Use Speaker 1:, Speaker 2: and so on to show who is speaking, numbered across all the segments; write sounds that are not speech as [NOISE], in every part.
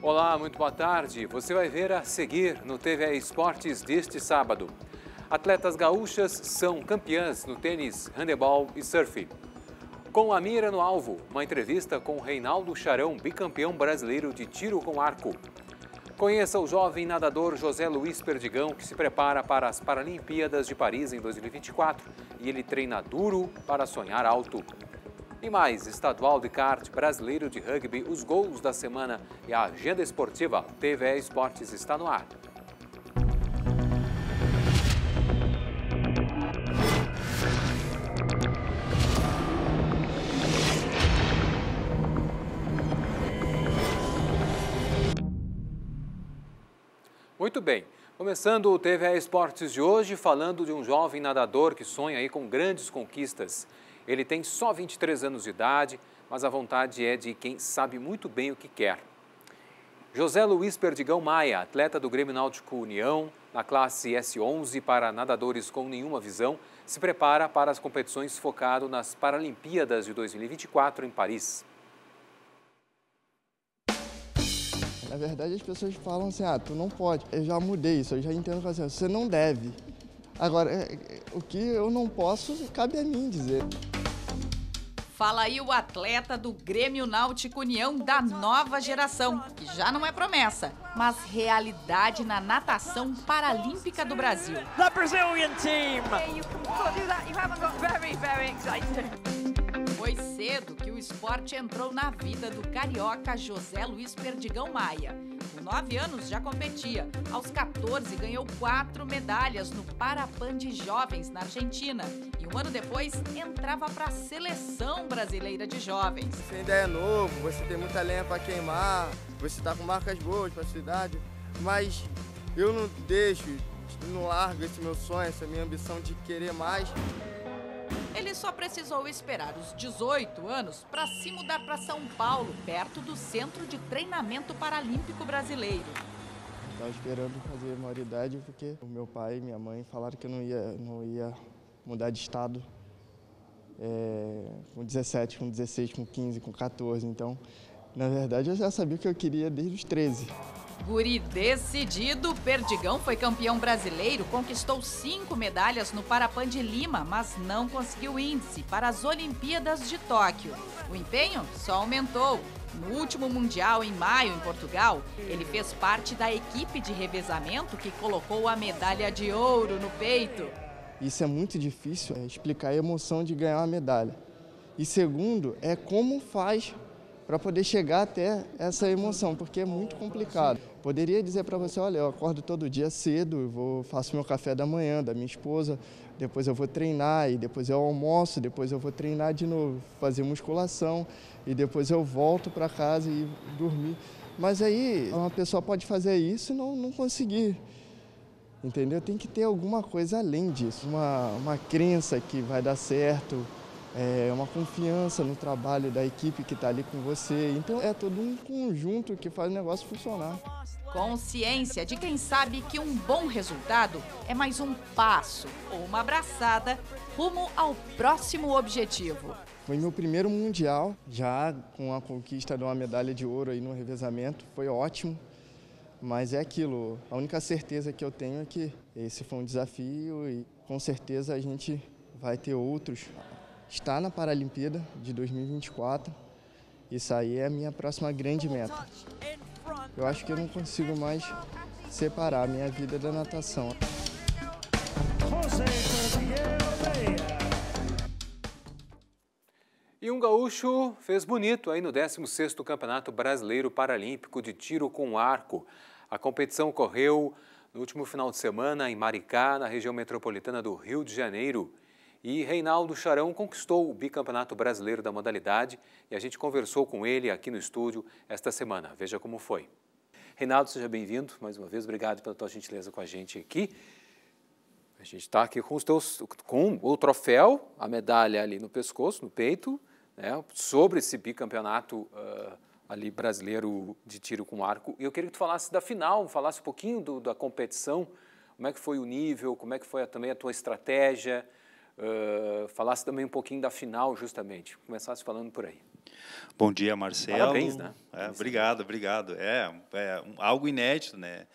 Speaker 1: Olá, muito boa tarde. Você vai ver a seguir no TV Esportes deste sábado. Atletas gaúchas são campeãs no tênis, handebol e surf. Com a mira no alvo, uma entrevista com Reinaldo Charão, bicampeão brasileiro de tiro com arco. Conheça o jovem nadador José Luiz Perdigão, que se prepara para as Paralimpíadas de Paris em 2024 e ele treina duro para sonhar alto. E mais, estadual de kart, brasileiro de rugby, os gols da semana e a agenda esportiva, TV Esportes está no ar. Muito bem. Começando o TV Esportes de hoje, falando de um jovem nadador que sonha aí com grandes conquistas. Ele tem só 23 anos de idade, mas a vontade é de quem sabe muito bem o que quer. José Luiz Perdigão Maia, atleta do Grêmio Náutico União, na classe S11 para nadadores com nenhuma visão, se prepara para as competições focado nas Paralimpíadas de 2024 em Paris.
Speaker 2: Na verdade, as pessoas falam assim, ah, tu não pode. Eu já mudei isso, eu já entendo que assim, você não deve. Agora, é, é, o que eu não posso, cabe a mim dizer.
Speaker 3: Fala aí o atleta do Grêmio Náutico União da nova geração, que já não é promessa, mas realidade na natação paralímpica do Brasil. The Brazilian team cedo que o esporte entrou na vida do carioca José Luiz Perdigão Maia. Com nove anos já competia. Aos 14 ganhou quatro medalhas no Parapan de Jovens na Argentina. E um ano depois entrava para a seleção brasileira de jovens. Você
Speaker 2: ainda é novo, você tem muita lenha para queimar, você está com marcas boas para a cidade, mas eu não deixo, não largo esse meu sonho, essa minha ambição de querer mais.
Speaker 3: Ele só precisou esperar os 18 anos para se mudar para São Paulo, perto do Centro de Treinamento Paralímpico Brasileiro.
Speaker 2: Estava esperando fazer maioridade porque o meu pai e minha mãe falaram que eu não ia, não ia mudar de estado é, com 17, com 16, com 15, com 14. Então, na verdade, eu já sabia o que eu queria desde os 13.
Speaker 3: Guri decidido, Perdigão foi campeão brasileiro, conquistou cinco medalhas no Parapan de Lima, mas não conseguiu índice para as Olimpíadas de Tóquio. O empenho só aumentou. No último Mundial, em maio, em Portugal, ele fez parte da equipe de revezamento que colocou a medalha de ouro no peito.
Speaker 2: Isso é muito difícil é, explicar a emoção de ganhar uma medalha. E segundo, é como faz para poder chegar até essa emoção, porque é muito complicado. Poderia dizer para você, olha, eu acordo todo dia cedo, vou faço meu café da manhã da minha esposa, depois eu vou treinar e depois eu almoço, depois eu vou treinar de novo, fazer musculação e depois eu volto para casa e dormir. Mas aí uma pessoa pode fazer isso e não, não conseguir. Entendeu? Tem que ter alguma coisa além disso, uma, uma crença que vai dar certo, é uma confiança no trabalho da equipe que está ali com você. Então é todo um conjunto
Speaker 3: que faz o negócio funcionar. Consciência de quem sabe que um bom resultado é mais um passo ou uma abraçada rumo ao próximo objetivo.
Speaker 2: Foi meu primeiro mundial, já com a conquista de uma medalha de ouro aí no revezamento, foi ótimo. Mas é aquilo, a única certeza que eu tenho é que esse foi um desafio e com certeza a gente vai ter outros estar na Paralimpíada de 2024. Isso aí é a minha próxima grande meta. Eu acho que eu não consigo mais separar a minha vida da natação.
Speaker 1: E um gaúcho fez bonito aí no 16º Campeonato Brasileiro Paralímpico de Tiro com Arco. A competição correu no último final de semana em Maricá, na região metropolitana do Rio de Janeiro. E Reinaldo Charão conquistou o bicampeonato brasileiro da modalidade e a gente conversou com ele aqui no estúdio esta semana. Veja como foi. Reinaldo, seja bem-vindo mais uma vez. Obrigado pela tua gentileza com a gente aqui. A gente está aqui com, teus, com o troféu, a medalha ali no pescoço, no peito, né, sobre esse bicampeonato uh, ali brasileiro de tiro com arco. E eu queria que tu falasse da final, falasse um pouquinho do, da competição, como é que foi o nível, como é que foi a, também a tua estratégia, uh, falasse também um pouquinho da final, justamente. Começasse falando por aí.
Speaker 4: Bom dia, Marcelo. Parabéns, né? É,
Speaker 1: obrigado, obrigado.
Speaker 4: É, é um, algo inédito, né?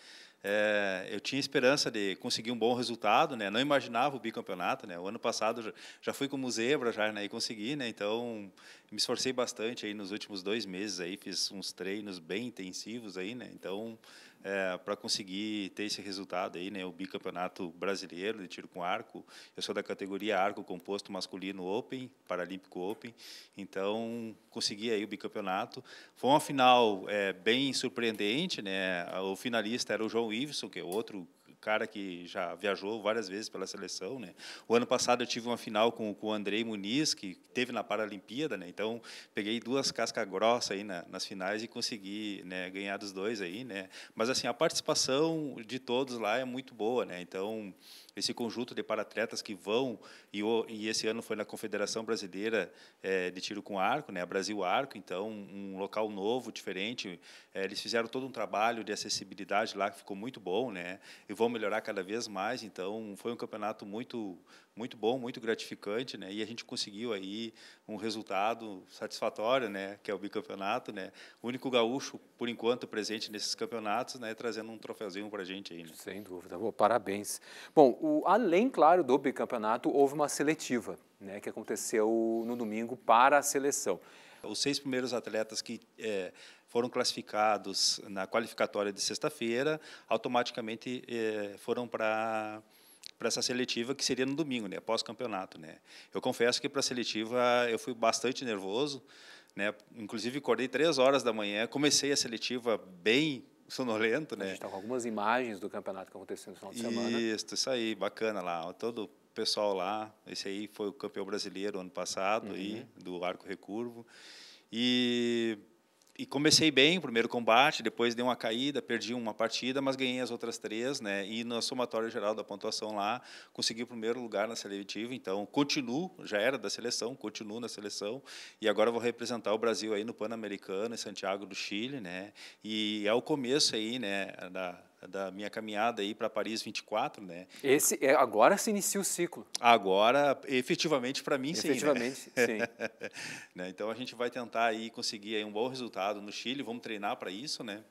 Speaker 4: É, eu tinha esperança de conseguir um bom resultado, né? Não imaginava o bicampeonato, né? O ano passado já, já fui como zebra já, né? E consegui, né? Então me esforcei bastante aí nos últimos dois meses aí, fiz uns treinos bem intensivos aí, né? Então é, para conseguir ter esse resultado aí, né? O bicampeonato brasileiro de tiro com arco. Eu sou da categoria arco composto masculino Open, Paralímpico Open. Então consegui aí o bicampeonato. Foi uma final é, bem surpreendente, né? O finalista era o João Iveson, que é outro cara que já viajou várias vezes pela seleção, né? O ano passado eu tive uma final com, com o Andrei Muniz, que teve na Paralimpíada, né? Então, peguei duas casca grossa aí na, nas finais e consegui, né, ganhar dos dois aí, né? Mas assim, a participação de todos lá é muito boa, né? Então, esse conjunto de paratletas que vão, e, e, esse ano foi na Confederação Brasileira é, de Tiro com Arco, né, a Brasil Arco, então um local novo, diferente. É, eles fizeram todo um trabalho de acessibilidade lá que ficou muito bom, né, e vão melhorar cada vez mais. Então foi um campeonato muito muito bom, muito gratificante, né? E a gente conseguiu aí um resultado satisfatório, né? Que é o bicampeonato, né? O único gaúcho, por
Speaker 1: enquanto, presente nesses campeonatos, né? Trazendo um troféuzinho para a gente aí. Né? Sem dúvida, parabéns. Bom, o, além, claro, do bicampeonato, houve uma seletiva, né? Que aconteceu no domingo para a seleção. Os seis primeiros atletas que é, foram classificados
Speaker 4: na qualificatória de sexta-feira, automaticamente é, foram para para essa seletiva que seria no domingo, né, pós campeonato, né. Eu confesso que para a seletiva eu fui bastante nervoso, né. Inclusive acordei três horas da manhã, comecei a seletiva bem sonolento, né. A gente tá com algumas imagens do campeonato que aconteceu no final de semana. Isso, isso aí, bacana lá, todo o pessoal lá. Esse aí foi o campeão brasileiro ano passado uhum. aí do arco recurvo e e comecei bem o primeiro combate, depois dei uma caída, perdi uma partida, mas ganhei as outras três, né? E na somatória geral da pontuação lá, consegui o primeiro lugar na seletiva, então continuo, já era da seleção, continuo na seleção e agora vou representar o Brasil aí no Pan-Americano em Santiago do Chile, né? E é o começo aí, né, da da minha caminhada aí para Paris 24, né? Esse é, agora se inicia o ciclo. Agora, efetivamente para mim né? efetivamente, sim. Efetivamente, [LAUGHS] né? sim. Então a gente vai tentar aí conseguir aí um bom resultado no Chile, vamos treinar para isso, né?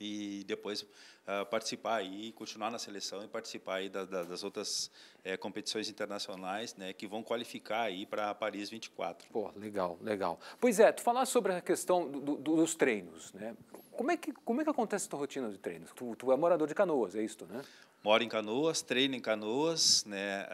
Speaker 4: E depois uh, participar aí, continuar na seleção e participar aí da, da, das outras é, competições internacionais, né, que vão qualificar aí para Paris
Speaker 1: 24. Pô, legal, legal. Pois é, tu falaste sobre a questão do, do, dos treinos, né? Como é que como é que acontece a tua rotina de treinos? Tu, tu é morador de Canoas, é isso, né? moro em Canoas,
Speaker 4: treino em Canoas. Né?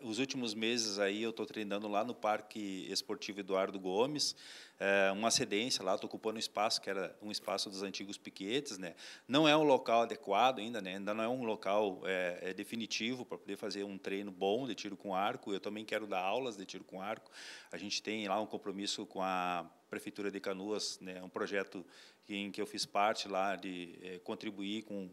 Speaker 4: Uh, os últimos meses aí eu estou treinando lá no Parque Esportivo Eduardo Gomes, uh, uma cedência lá, estou ocupando um espaço que era um espaço dos antigos piquetes. Né? Não é um local adequado ainda, né? ainda não é um local é, é definitivo para poder fazer um treino bom de tiro com arco. Eu também quero dar aulas de tiro com arco. A gente tem lá um compromisso com a Prefeitura de Canoas, né, é um projeto em que eu fiz parte lá de é, contribuir com,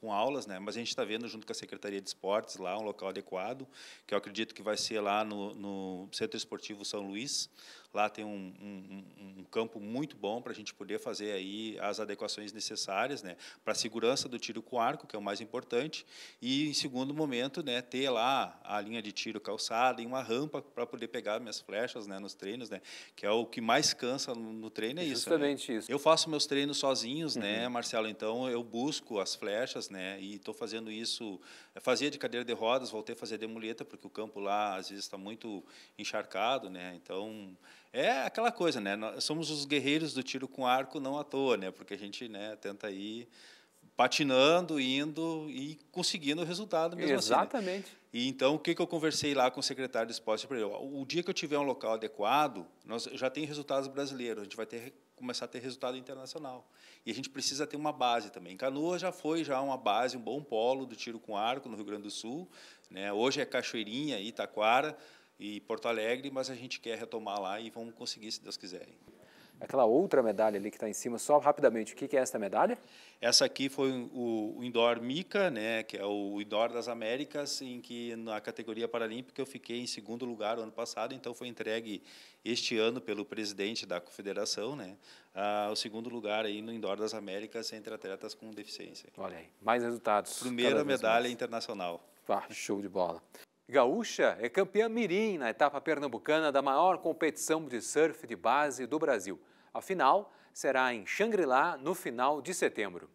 Speaker 4: com aulas, né, mas a gente está vendo junto com a Secretaria de Esportes lá um local adequado, que eu acredito que vai ser lá no, no Centro Esportivo São Luís, Lá tem um, um, um campo muito bom para a gente poder fazer aí as adequações necessárias, né, para a segurança do tiro com arco, que é o mais importante, e em segundo momento, né, ter lá a linha de tiro calçada e uma rampa para poder pegar minhas flechas, né, nos treinos, né, que é o que mais cansa no treino é isso. Né? Justamente né? isso. Eu faço meus treinos sozinhos, né, uhum. né, Marcelo. Então eu busco as flechas, né, e estou fazendo isso. Eh, fazia de cadeira de rodas, voltei a fazer de muleta porque o campo lá às vezes está muito encharcado, né. Então é aquela coisa, né? Nós somos os guerreiros do tiro com arco não à toa, né? Porque a gente né, tenta ir patinando, indo e conseguindo o resultado mesmo Exatamente. Assim, né? E então o que, que eu conversei lá com o secretário de esporte para O dia que eu tiver um local adequado, nós já tem resultados brasileiros, a gente vai ter começar a ter resultado internacional. E a gente precisa ter uma base também. Canoa já foi já uma base, um bom polo do tiro com arco no Rio Grande do Sul, né? Hoje é Cachoeirinha, Itaquara, e Porto Alegre, mas a gente quer
Speaker 1: retomar lá e vamos conseguir, se Deus quiser. Aquela outra medalha ali que está em cima, só rapidamente, o que, que é essa medalha?
Speaker 4: Essa aqui foi o, Indoor Mica, né, que é o Indoor das Américas, em que na categoria paralímpica eu fiquei em segundo lugar o ano passado, então foi entregue este ano pelo presidente da confederação, né, o segundo lugar aí no Indoor das
Speaker 1: Américas entre atletas com deficiência. Olha aí, mais resultados. Primeira medalha mais. internacional. Ah, show de bola. Gaúcha é campeã mirim na etapa pernambucana da maior competição de surf de base do Brasil. A final será em Xangri-Lá no final de setembro.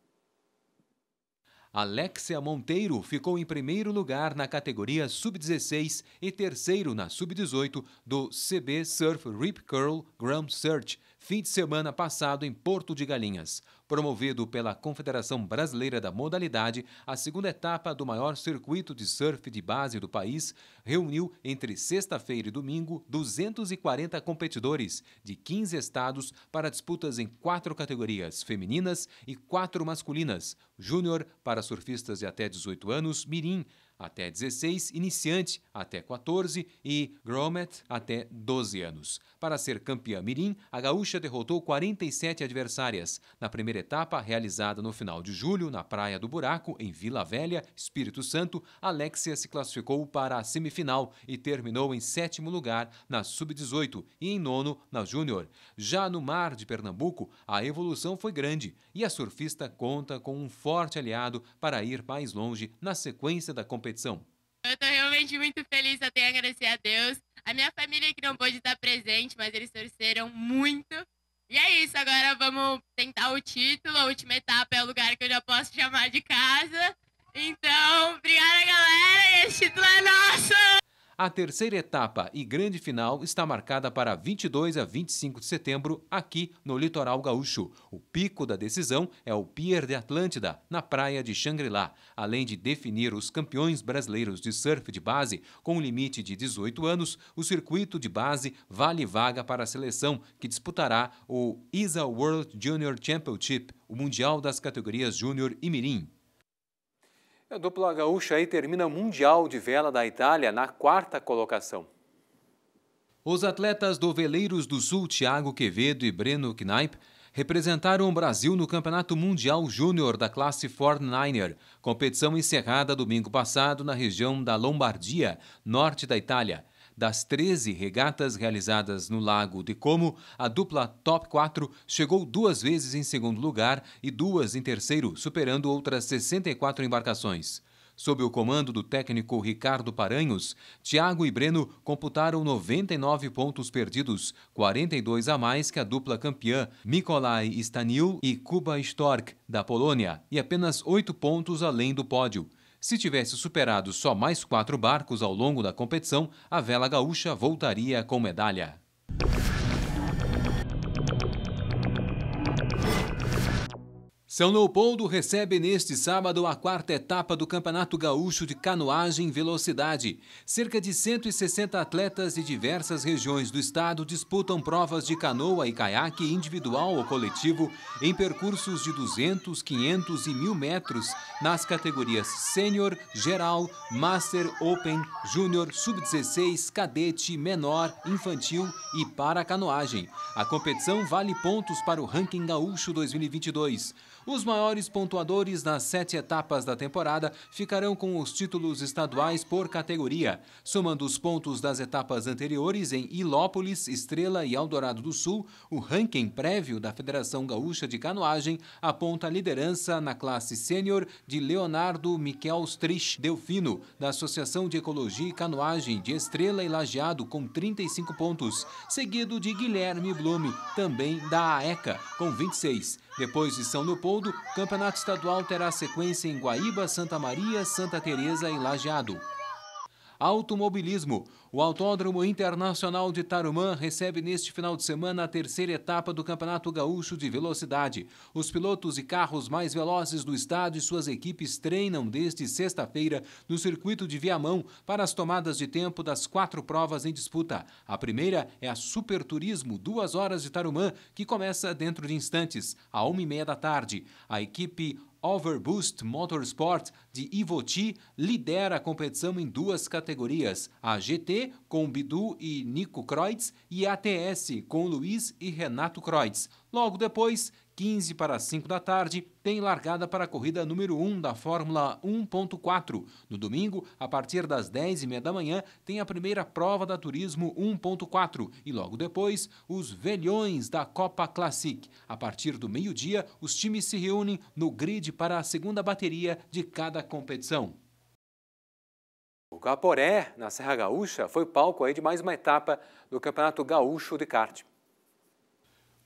Speaker 1: Alexia Monteiro ficou em primeiro lugar na categoria Sub-16 e terceiro na Sub-18 do CB Surf Rip Curl Grand Search, fim de semana passado em Porto de Galinhas. Promovido pela Confederação Brasileira da Modalidade, a segunda etapa do maior circuito de surf de base do país reuniu entre sexta-feira e domingo 240 competidores de 15 estados para disputas em quatro categorias femininas e quatro masculinas: júnior para surfistas de até 18 anos, mirim até 16, iniciante até 14 e grommet até 12 anos. Para ser campeã mirim, a gaúcha derrotou 47 adversárias na primeira etapa realizada no final de julho na Praia do Buraco, em Vila Velha, Espírito Santo. Alexia se classificou para a semifinal e terminou em sétimo lugar na sub-18 e em nono na júnior. Já no mar de Pernambuco, a evolução foi grande e a surfista conta com um forte aliado para ir mais longe na sequência da competição competição?
Speaker 3: Eu estou realmente muito feliz, eu tenho a agradecer a Deus. A minha família que não pôde estar presente, mas eles torceram muito. E é isso, agora vamos tentar o título. A última etapa é o lugar que eu já posso chamar de casa. Então, obrigada, galera. Esse título é nosso!
Speaker 1: A terceira etapa e grande final está marcada para 22 a 25 de setembro, aqui no litoral gaúcho. O pico da decisão é o Pier de Atlântida, na praia de Xangri-Lá, além de definir os campeões brasileiros de surf de base com um limite de 18 anos, o circuito de base vale vaga para a seleção que disputará o ISA World Junior Championship, o Mundial das categorias Júnior e Mirim. A dupla gaúcha aí termina Mundial de Vela da Itália na quarta colocação. Os atletas do Veleiros do Sul, Thiago Quevedo e Breno Knaip, representaram o Brasil no Campeonato Mundial Júnior da classe Ford er competição encerrada domingo passado na região da Lombardia, norte da Itália. Das 13 regatas realizadas no Lago de Como, a dupla Top 4 chegou duas vezes em segundo lugar e duas em terceiro, superando outras 64 embarcações. Sob o comando do técnico Ricardo Paranhos, Thiago e Breno computaram 99 pontos perdidos, 42 a mais que a dupla campeã Mikolaj Stanil e Kuba Stork, da Polônia, e apenas oito pontos além do pódio. Se tivesse superado só mais quatro barcos ao longo da competição, a vela gaúcha voltaria com medalha. São Leopoldo recebe neste sábado a quarta etapa do Campeonato Gaúcho de Canoagem Velocidade. Cerca de 160 atletas de diversas regiões do estado disputam provas de canoa e caiaque individual ou coletivo em percursos de 200, 500 e 1.000 metros nas categorias Sênior, Geral, Master, Open, Júnior, Sub-16, Cadete, Menor, Infantil e para canoagem. A competição vale pontos para o Ranking Gaúcho 2022. Os maiores pontuadores nas sete etapas da temporada ficarão com os títulos estaduais por categoria, somando os pontos das etapas anteriores em Ilópolis, Estrela e Eldorado do Sul. O ranking prévio da Federação Gaúcha de Canoagem aponta a liderança na classe sênior de Leonardo Miquel Strich Delfino, da Associação de Ecologia e Canoagem de Estrela e Lajeado, com 35 pontos, seguido de Guilherme Blume, também da AECA, com 26. Depois de São Leopoldo, o campeonato estadual terá sequência em Guaíba, Santa Maria, Santa Teresa e Lajeado. Automobilismo. O Autódromo Internacional de Tarumã recebe neste final de semana a terceira etapa do Campeonato Gaúcho de Velocidade. Os pilotos e carros mais velozes do estado e suas equipes treinam desde sexta-feira no circuito de Viamão para as tomadas de tempo das quatro provas em disputa. A primeira é a Super Turismo, duas horas de Tarumã, que começa dentro de instantes, à uma e meia da tarde. A equipe Overboost Motorsport de Ivoti lidera a competição em duas categorias, a GT com Bidu e Nico Kreutz e a TS com Luiz e Renato Kreutz. Logo depois, 15 para 5 da tarde, tem largada para a corrida número 1 da Fórmula 1.4. No domingo, a partir das 10h30 da manhã, tem a primeira prova da Turismo 1.4 e logo depois, os velhões da Copa Classic. A partir do meio-dia, os times se reúnem no grid para a segunda bateria de cada competição. O Caporé, na Serra Gaúcha, foi palco aí de mais uma etapa do Campeonato Gaúcho de Kart.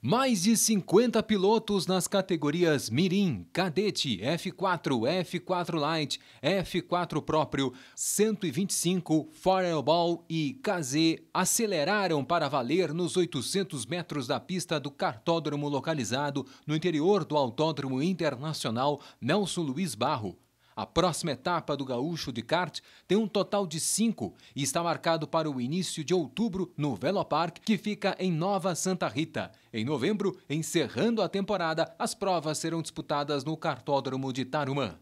Speaker 1: Mais de 50 pilotos nas categorias Mirim, Cadete, F4, F4 Light, F4 próprio, 125, Fireball e KZ aceleraram para valer nos 800 metros da pista do cartódromo localizado no interior do Autódromo Internacional Nelson Luiz Barro. A próxima etapa do Gaúcho de Kart tem um total de cinco e está marcado para o início de outubro no Velopark, que fica em Nova Santa Rita. Em novembro, encerrando a temporada, as provas serão disputadas no Cartódromo de Tarumã.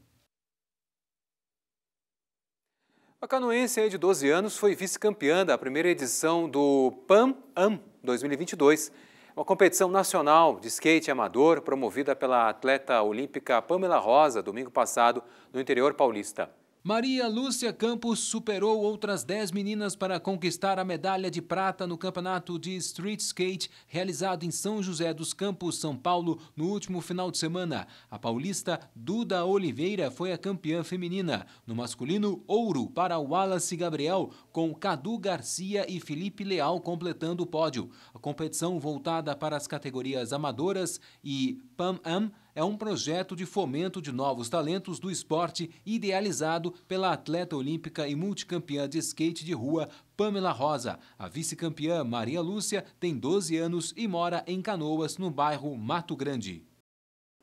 Speaker 1: A canoense de 12 anos foi vice-campeã da primeira edição do Pan Am 2022, uma competição nacional de skate amador promovida pela atleta olímpica Pamela Rosa domingo passado no interior paulista. Maria Lúcia Campos superou outras 10 meninas para conquistar a medalha de prata no campeonato de street skate realizado em São José dos Campos, São Paulo, no último final de semana. A paulista Duda Oliveira foi a campeã feminina. No masculino, ouro para Wallace Gabriel, com Cadu Garcia e Felipe Leal completando o pódio. A competição voltada para as categorias amadoras e pam Am é um projeto de fomento de novos talentos do esporte idealizado pela atleta olímpica e multicampeã de skate de rua Pamela Rosa. A vice-campeã Maria Lúcia tem 12 anos e mora em Canoas, no bairro Mato Grande.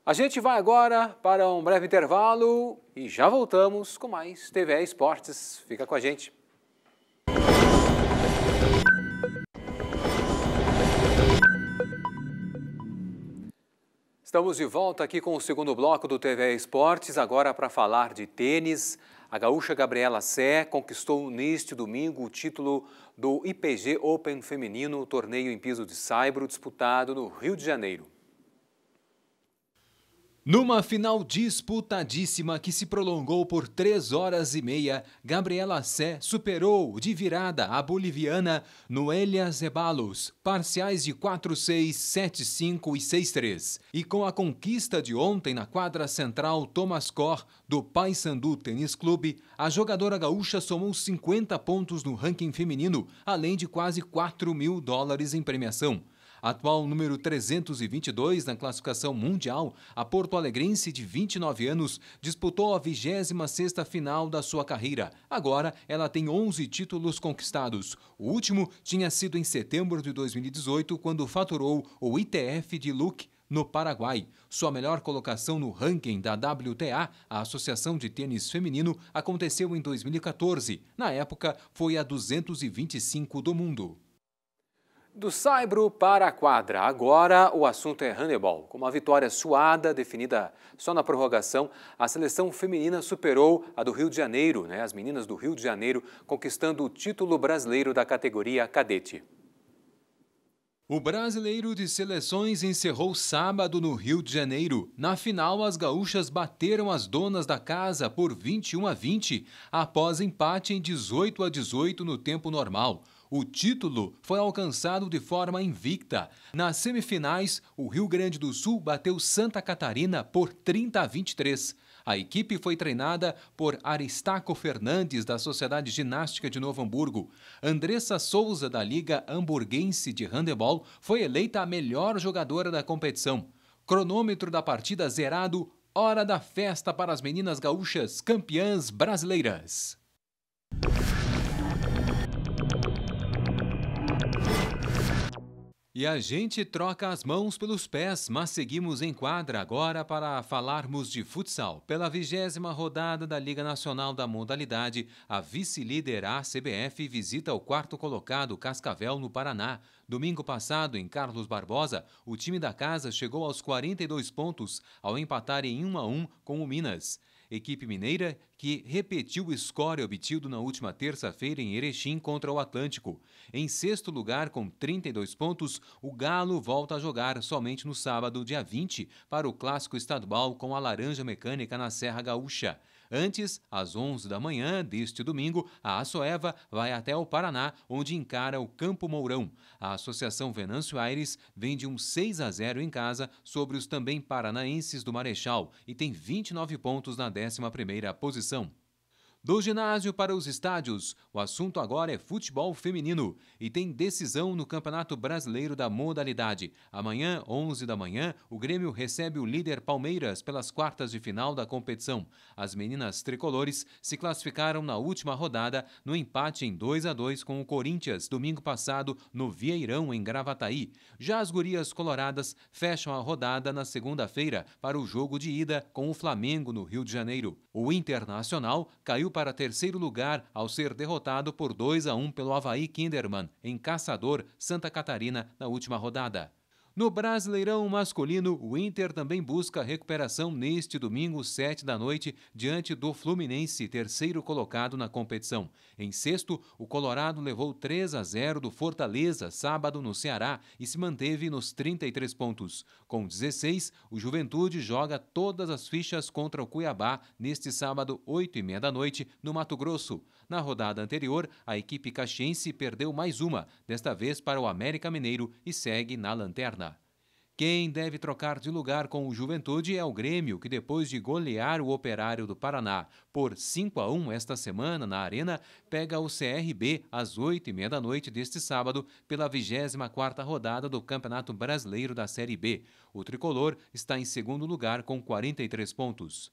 Speaker 1: A gente vai agora para um breve intervalo e já voltamos com mais TV Esportes. Fica com a gente. Estamos de volta aqui com o segundo bloco do TV Esportes, agora para falar de tênis. A gaúcha Gabriela Sé conquistou neste domingo o título do IPG Open Feminino, torneio em piso de saibro disputado no Rio de Janeiro. Numa final disputadíssima que se prolongou por 3 horas e meia, Gabriela Sé superou de virada a boliviana Noelia Zeballos, parciais de 4-6, 7-5 e 6-3. E com a conquista de ontem na quadra central Thomas Cor do Paysandu Tênis Clube, a jogadora gaúcha somou 50 pontos no ranking feminino, além de quase 4 mil dólares em premiação. Atual número 322 na classificação mundial, a Porto Alegrense, de 29 anos, disputou a 26ª final da sua carreira. Agora, ela tem 11 títulos conquistados. O último tinha sido em setembro de 2018, quando faturou o ITF de Luque, no Paraguai. Sua melhor colocação no ranking da WTA, a Associação de Tênis Feminino, aconteceu em 2014. Na época, foi a 225 do mundo. Do saibro para a quadra. Agora o assunto é handebol. Com uma vitória suada, definida só na prorrogação, a seleção feminina superou a do Rio de Janeiro, né? as meninas do Rio de Janeiro, conquistando o título brasileiro da categoria cadete. O brasileiro de seleções encerrou sábado no Rio de Janeiro. Na final, as gaúchas bateram as donas da casa por 21 a 20, após empate em 18 a 18 no tempo normal. O título foi alcançado de forma invicta. Nas semifinais, o Rio Grande do Sul bateu Santa Catarina por 30 a 23. A equipe foi treinada por Aristaco Fernandes, da Sociedade Ginástica de Novo Hamburgo. Andressa Souza, da Liga Hamburguense de Handebol, foi eleita a melhor jogadora da competição. Cronômetro da partida zerado, hora da festa para as meninas gaúchas campeãs brasileiras. E a gente troca as mãos pelos pés, mas seguimos em quadra agora para falarmos de futsal. Pela vigésima rodada da Liga Nacional da Modalidade, a vice-líder ACBF visita o quarto colocado Cascavel no Paraná. Domingo passado, em Carlos Barbosa, o time da casa chegou aos 42 pontos ao empatar em 1 a 1 com o Minas equipe mineira que repetiu o score obtido na última terça-feira em Erechim contra o Atlântico. Em sexto lugar, com 32 pontos, o Galo volta a jogar somente no sábado, dia 20, para o clássico estadual com a Laranja Mecânica na Serra Gaúcha. Antes, às 11 da manhã deste domingo, a Assoeva vai até o Paraná, onde encara o Campo Mourão. A Associação Venâncio Aires vende um 6 a 0 em casa sobre os também paranaenses do Marechal e tem 29 pontos na 11ª posição. Do ginásio para os estádios, o assunto agora é futebol feminino e tem decisão no Campeonato Brasileiro da modalidade. Amanhã, 11 da manhã, o Grêmio recebe o líder Palmeiras pelas quartas de final da competição. As meninas tricolores se classificaram na última rodada no empate em 2 a 2 com o Corinthians domingo passado no Vieirão em Gravataí. Já as gurias coloradas fecham a rodada na segunda-feira para o jogo de ida com o Flamengo no Rio de Janeiro. O Internacional caiu para terceiro lugar ao ser derrotado por 2 a 1 pelo Havaí Kinderman, em Caçador, Santa Catarina, na última rodada. No Brasileirão masculino, o Inter também busca recuperação neste domingo, 7 da noite, diante do Fluminense, terceiro colocado na competição. Em sexto, o Colorado levou 3 a 0 do Fortaleza, sábado, no Ceará, e se manteve nos 33 pontos. Com 16, o Juventude joga todas as fichas contra o Cuiabá neste sábado, 8 e meia da noite, no Mato Grosso. Na rodada anterior, a equipe caxiense perdeu mais uma, desta vez para o América Mineiro e segue na lanterna. Quem deve trocar de lugar com o Juventude é o Grêmio, que depois de golear o Operário do Paraná por 5 a 1 esta semana na Arena, pega o CRB às 8h30 da noite deste sábado pela 24ª rodada do Campeonato Brasileiro da Série B. O tricolor está em segundo lugar com 43 pontos.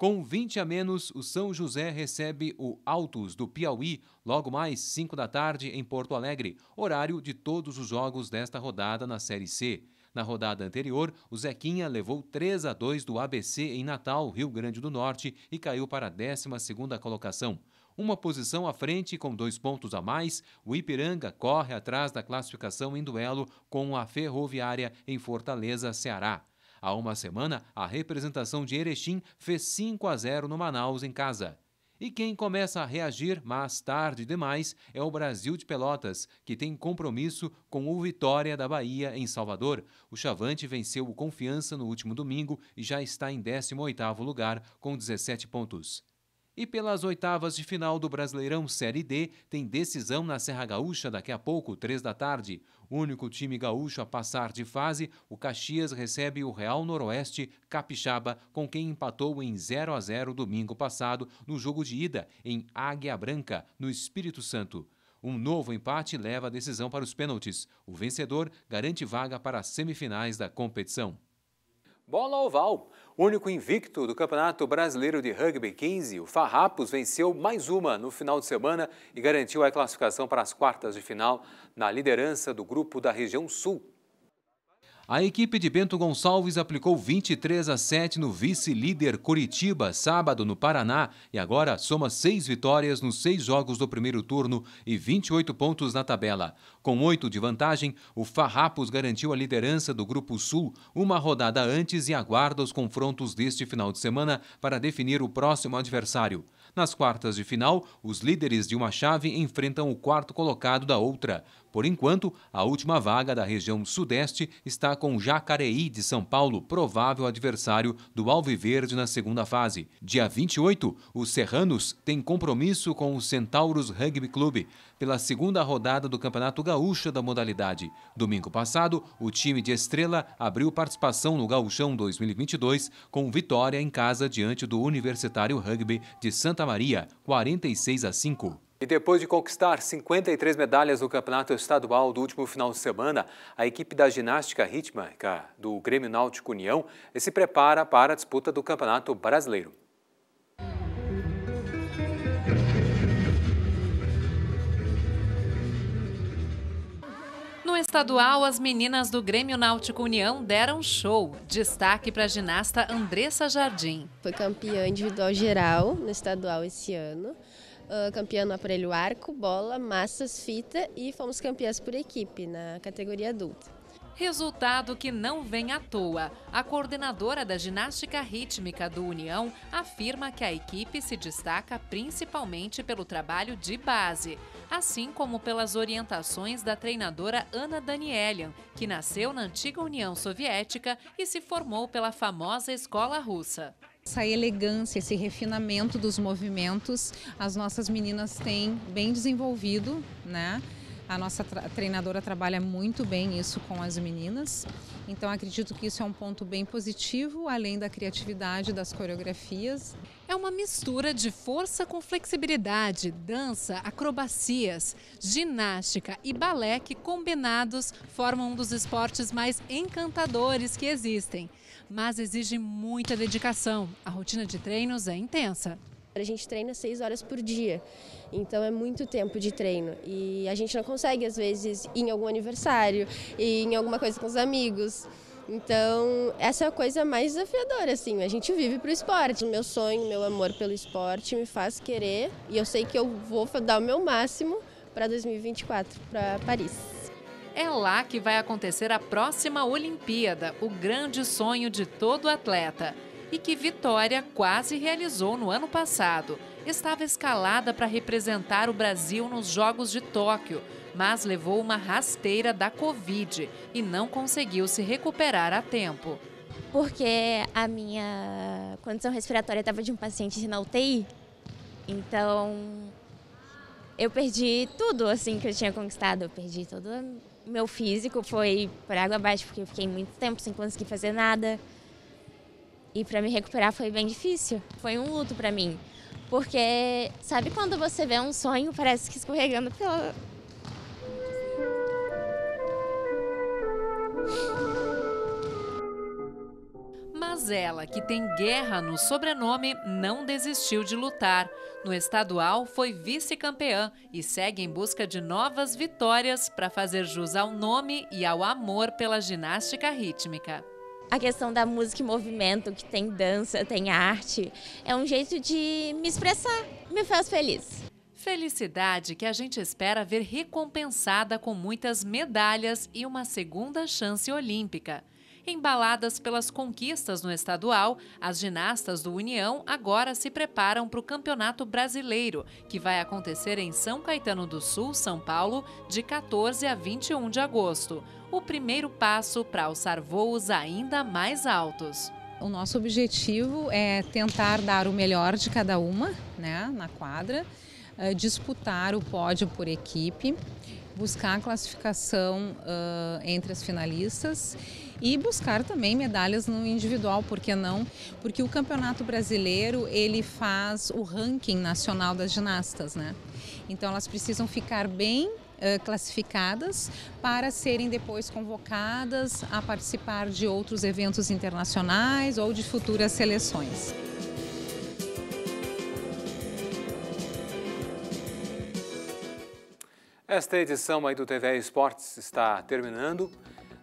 Speaker 1: Com 20 a menos, o São José recebe o Altos do Piauí logo mais 5 da tarde em Porto Alegre, horário de todos os jogos desta rodada na Série C. Na rodada anterior, o Zequinha levou 3 a 2 do ABC em Natal, Rio Grande do Norte, e caiu para a 12ª colocação. Uma posição à frente com dois pontos a mais, o Ipiranga corre atrás da classificação em duelo com a Ferroviária em Fortaleza, Ceará. Há uma semana, a representação de Erechim fez 5 a 0 no Manaus em casa. E quem começa a reagir mais tarde demais é o Brasil de Pelotas, que tem compromisso com o Vitória da Bahia em Salvador. O Chavante venceu o Confiança no último domingo e já está em 18º lugar com 17 pontos. E pelas oitavas de final do Brasileirão Série D, tem decisão na Serra Gaúcha daqui a pouco, três da tarde. Único time gaúcho a passar de fase, o Caxias recebe o Real Noroeste Capixaba, com quem empatou em 0 a 0 domingo passado no jogo de ida em Águia Branca, no Espírito Santo. Um novo empate leva a decisão para os pênaltis. O vencedor garante vaga para as semifinais da competição. Bola oval. Único invicto do Campeonato Brasileiro de Rugby 15, o Farrapos venceu mais uma no final de semana e garantiu a classificação para as quartas de final na liderança do grupo da região Sul. A equipe de Bento Gonçalves aplicou 23 a 7 no vice-líder Curitiba, sábado, no Paraná, e agora soma seis vitórias nos seis jogos do primeiro turno e 28 pontos na tabela. Com oito de vantagem, o Farrapos garantiu a liderança do Grupo Sul uma rodada antes e aguarda os confrontos deste final de semana para definir o próximo adversário. Nas quartas de final, os líderes de uma chave enfrentam o quarto colocado da outra. Por enquanto, a última vaga da região sudeste está com Jacareí de São Paulo, provável adversário do Alviverde na segunda fase. Dia 28, os Serranos têm compromisso com o Centauros Rugby Clube pela segunda rodada do Campeonato Gaúcho da modalidade. Domingo passado, o time de Estrela abriu participação no Gauchão 2022 com vitória em casa diante do Universitário Rugby de Santa Maria, 46 a 5. E depois de conquistar 53 medalhas no Campeonato Estadual do último final de semana, a equipe da ginástica rítmica do Grêmio Náutico União se prepara para a disputa do Campeonato Brasileiro.
Speaker 5: No estadual, as meninas do Grêmio Náutico União deram show. Destaque para a ginasta Andressa
Speaker 3: Jardim. Foi campeã individual geral no estadual esse ano uh, campeã no aparelho arco, bola, massas, fita e fomos campeãs por equipe na categoria adulta.
Speaker 5: Resultado que não vem à toa. A coordenadora da ginástica rítmica do União afirma que a equipe se destaca principalmente pelo trabalho de base, assim como pelas orientações da treinadora Ana Danielian, que nasceu na antiga União Soviética e se formou pela famosa escola russa. Essa elegância, esse refinamento dos movimentos, as nossas meninas têm bem desenvolvido, né? A nossa treinadora trabalha muito bem isso com as meninas. Então acredito que isso é um ponto bem positivo, além da criatividade das coreografias. É uma mistura de força com flexibilidade, dança, acrobacias, ginástica e balé que combinados formam um dos esportes mais encantadores que existem mas exige muita
Speaker 3: dedicação. A rotina de treinos é intensa. A gente treina seis horas por dia, então é muito tempo de treino. E a gente não consegue, às vezes, ir em algum aniversário, ir em alguma coisa com os amigos. Então, essa é a coisa mais desafiadora, assim. A gente vive para o esporte. O meu sonho, meu amor pelo esporte me faz querer. E eu sei que eu vou dar o meu máximo para 2024, para Paris. É lá que
Speaker 5: vai acontecer a próxima Olimpíada, o grande sonho de todo atleta. E que Vitória quase realizou no ano passado. Estava escalada para representar o Brasil nos Jogos de Tóquio, mas levou uma rasteira da Covid e não conseguiu se recuperar a tempo. Porque a minha condição respiratória estava de um paciente na UTI, então eu perdi tudo assim que eu tinha conquistado, eu perdi toda meu físico foi por água abaixo, porque eu fiquei muito tempo sem conseguir fazer nada. E para me recuperar foi bem difícil. Foi um luto para mim. Porque sabe quando você vê um sonho, parece que escorregando pela, Mas que tem guerra no sobrenome, não desistiu de lutar. No estadual, foi vice-campeã e segue em busca de novas vitórias para fazer jus ao nome e ao amor pela ginástica rítmica a questão da música e movimento, que tem dança, tem arte, é um jeito de me expressar, me faz feliz. Felicidade que a gente espera ver recompensada com muitas medalhas e uma segunda chance olímpica. Embaladas pelas conquistas no estadual, as ginastas do União agora se preparam para o Campeonato Brasileiro, que vai acontecer em São Caetano do Sul, São Paulo, de 14 a 21 de agosto. O primeiro passo para alçar voos ainda mais altos. O nosso objetivo é tentar dar o melhor de cada uma né, na quadra, eh, disputar o pódio por equipe, buscar a classificação uh, entre as finalistas e buscar também medalhas no individual, por que não? Porque o Campeonato Brasileiro, ele faz o ranking nacional das ginastas, né? Então elas precisam ficar bem eh, classificadas para serem depois convocadas a participar de outros eventos internacionais ou de futuras seleções.
Speaker 1: Esta edição aí do TV Esportes está terminando.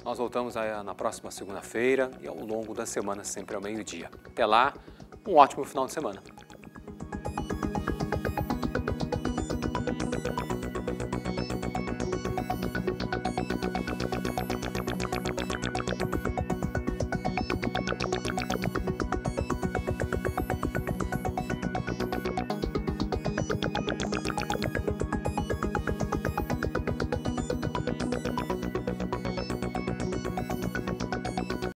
Speaker 1: Nós voltamos na próxima segunda-feira e ao longo da semana, sempre ao meio-dia. Até lá, um ótimo final de semana.